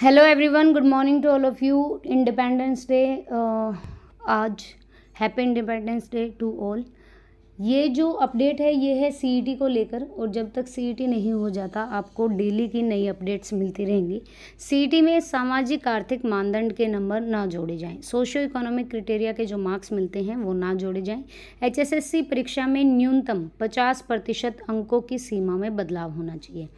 hello everyone good morning to all of you independence day आज happy independence day to all ये जो update है ये है सीईटी e को लेकर और जब तक सीईटी e नहीं हो जाता आपको डेली की नई अपडेट्स मिलती रहेंगी सीईटी e में सामाजिक आर्थिक मानदंड के नंबर ना जोड़े जाएं सोशियो इकोनॉमिक क्रिटेरिया के जो मार्क्स मिलते हैं वो ना जोड़े जाएं एचएसएससी परीक्षा में न्यूनतम पचास प्रतिशत अंकों की सीमा में बदलाव होना चाहिए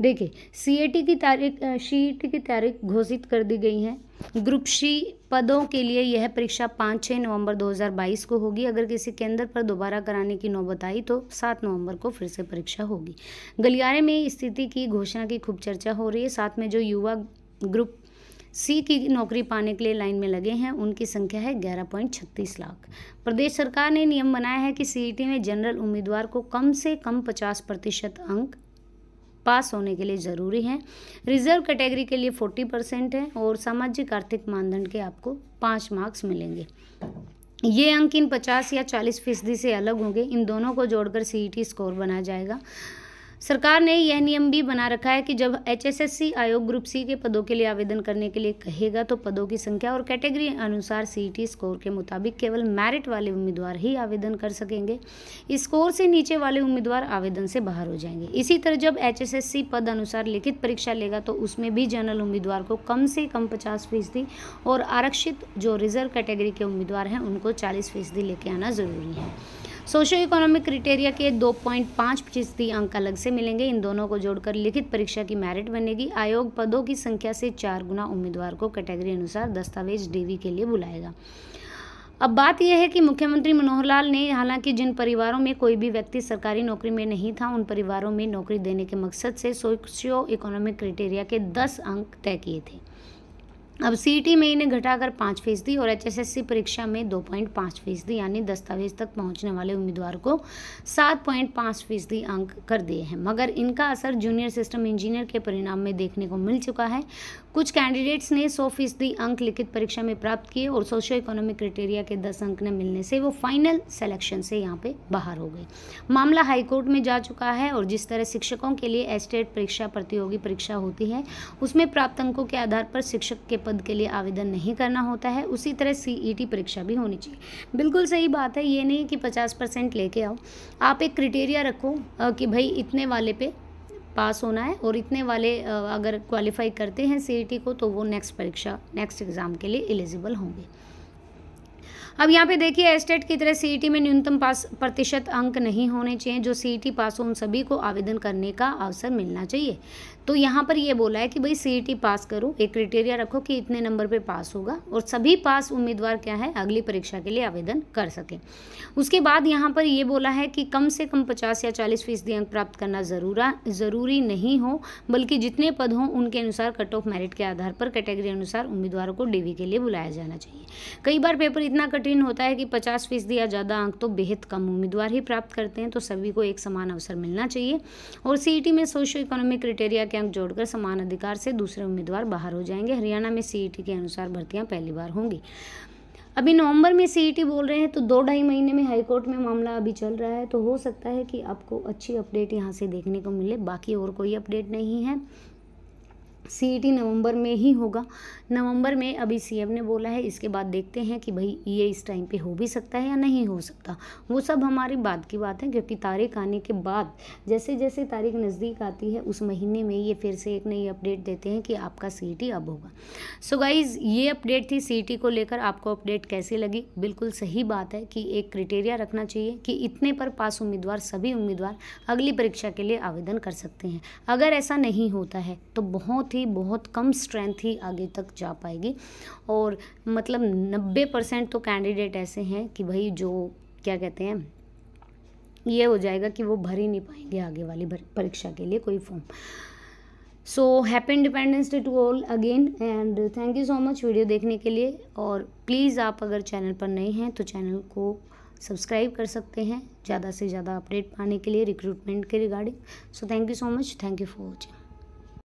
देखिए सी की तारीख सी की तारीख घोषित कर दी गई है ग्रुप सी पदों के लिए यह परीक्षा पाँच छः नवंबर 2022 को होगी अगर किसी केंद्र पर दोबारा कराने की नौबत आई तो सात नवंबर को फिर से परीक्षा होगी गलियारे में स्थिति की घोषणा की खूब चर्चा हो रही है साथ में जो युवा ग्रुप सी की नौकरी पाने के लिए लाइन में लगे हैं उनकी संख्या है ग्यारह पॉइंट छत्तीस लाख प्रदेश सरकार ने नियम बनाया है कि सीईटी में जनरल उम्मीदवार को कम से कम पचास प्रतिशत अंक पास होने के लिए ज़रूरी हैं रिजर्व कैटेगरी के लिए फोर्टी परसेंट है और सामाजिक आर्थिक मानदंड के आपको पाँच मार्क्स मिलेंगे ये अंक इन पचास या चालीस फीसदी से अलग होंगे इन दोनों को जोड़कर सीईटी स्कोर e बनाया जाएगा सरकार ने यह नियम भी बना रखा है कि जब एचएसएससी आयोग ग्रुप सी के पदों के लिए आवेदन करने के लिए कहेगा तो पदों की संख्या और कैटेगरी अनुसार सीईटी स्कोर के मुताबिक केवल मेरिट वाले उम्मीदवार ही आवेदन कर सकेंगे स्कोर से नीचे वाले उम्मीदवार आवेदन से बाहर हो जाएंगे इसी तरह जब एच पद अनुसार लिखित परीक्षा लेगा तो उसमें भी जनरल उम्मीदवार को कम से कम पचास फीसदी और आरक्षित जो रिजर्व कैटेगरी के उम्मीदवार हैं उनको चालीस फीसदी लेके आना ज़रूरी है सोशो इकोनॉमिक क्रिटेरिया के 2.5 फीसदी अंक अलग से मिलेंगे इन दोनों को जोड़कर लिखित परीक्षा की मेरिट बनेगी आयोग पदों की संख्या से चार गुना उम्मीदवार को कैटेगरी अनुसार दस्तावेज डीवी के लिए बुलाएगा अब बात यह है कि मुख्यमंत्री मनोहर लाल ने हालांकि जिन परिवारों में कोई भी व्यक्ति सरकारी नौकरी में नहीं था उन परिवारों में नौकरी देने के मकसद से सोशियो इकोनॉमिक क्रिटेरिया के 10 अंक तय किए थे अब सीटी में इन्हें घटाकर पाँच फीसदी और एचएसएससी परीक्षा में दो पॉइंट पाँच फीसदी यानी दस्तावेज तक पहुंचने वाले उम्मीदवार को सात पॉइंट पाँच फीसदी अंक कर दिए हैं मगर इनका असर जूनियर सिस्टम इंजीनियर के परिणाम में देखने को मिल चुका है कुछ कैंडिडेट्स ने सौ फीसदी अंक लिखित परीक्षा में प्राप्त किए और सोशो इकोनॉमिक क्रिटेरिया के दस अंक न मिलने से वो फाइनल सेलेक्शन से यहाँ पर बाहर हो गए मामला हाईकोर्ट में जा चुका है और जिस तरह शिक्षकों के लिए एस्टेट परीक्षा प्रतियोगी परीक्षा होती है उसमें प्राप्त अंकों के आधार पर शिक्षक के पद के लिए आवेदन नहीं करना होता है उसी तरह सीईटी e परीक्षा भी होनी चाहिए बिल्कुल सही बात है ये नहीं कि पचास परसेंट लेके आओ आप एक क्रिटेरिया रखो कि भाई इतने वाले पे पास होना है और इतने वाले अगर क्वालिफाई करते हैं सी e को तो वो नेक्स्ट परीक्षा नेक्स्ट एग्ज़ाम के लिए एलिजिबल होंगे अब यहाँ पे देखिए एस्टेट की तरह सीईटी e में न्यूनतम पास प्रतिशत अंक नहीं होने चाहिए जो सीईटी e पास हो उन सभी को आवेदन करने का अवसर मिलना चाहिए तो यहाँ पर ये बोला है कि भाई सीईटी e पास करो एक क्रिटेरिया रखो कि इतने नंबर पे पास होगा और सभी पास उम्मीदवार क्या है अगली परीक्षा के लिए आवेदन कर सके उसके बाद यहाँ पर ये बोला है कि कम से कम पचास या चालीस फीसदी अंक प्राप्त करना ज़रूरा ज़रूरी नहीं हो बल्कि जितने पद हों उनके अनुसार कट ऑफ मेरिट के आधार पर कैटेगरी अनुसार उम्मीदवारों को डीवी के लिए बुलाया जाना चाहिए कई बार पेपर इतना इतना कठिन होता है कि पचास फीसदी या ज़्यादा अंक तो बेहद कम उम्मीदवार ही प्राप्त करते हैं तो सभी को एक समान अवसर मिलना चाहिए और सीईटी e में सोशो इकोनॉमिक क्रिटेरिया के अंक जोड़कर समान अधिकार से दूसरे उम्मीदवार बाहर हो जाएंगे हरियाणा में सीई e के अनुसार भर्तियाँ पहली बार होंगी अभी नवंबर में सीईटी e बोल रहे हैं तो दो ढाई महीने में हाईकोर्ट में मामला अभी चल रहा है तो हो सकता है कि आपको अच्छी अपडेट यहाँ से देखने को मिले बाकी और कोई अपडेट नहीं है सी e नवंबर में ही होगा नवंबर में अभी सीएम e ने बोला है इसके बाद देखते हैं कि भाई ये इस टाइम पे हो भी सकता है या नहीं हो सकता वो सब हमारी बात की बात है क्योंकि तारीख आने के बाद जैसे जैसे तारीख नज़दीक आती है उस महीने में ये फिर से एक नई अपडेट देते हैं कि आपका सी e अब होगा सो so गाइज़ ये अपडेट थी सी को लेकर आपको अपडेट कैसे लगी बिल्कुल सही बात है कि एक क्रिटेरिया रखना चाहिए कि इतने पर पास उम्मीदवार सभी उम्मीदवार अगली परीक्षा के लिए आवेदन कर सकते हैं अगर ऐसा नहीं होता है तो बहुत बहुत ही बहुत कम स्ट्रेंथ ही आगे तक जा पाएगी और मतलब नब्बे परसेंट तो कैंडिडेट ऐसे हैं कि भाई जो क्या कहते हैं ये हो जाएगा कि वो भर ही नहीं पाएंगे आगे वाली परीक्षा के लिए कोई form so happy independence day to all again and thank you so much video देखने के लिए और प्लीज़ आप अगर चैनल पर नए हैं तो चैनल को सब्सक्राइब कर सकते हैं ज़्यादा से ज़्यादा अपडेट पाने के लिए रिक्रूटमेंट के regarding so thank you so much thank you for watching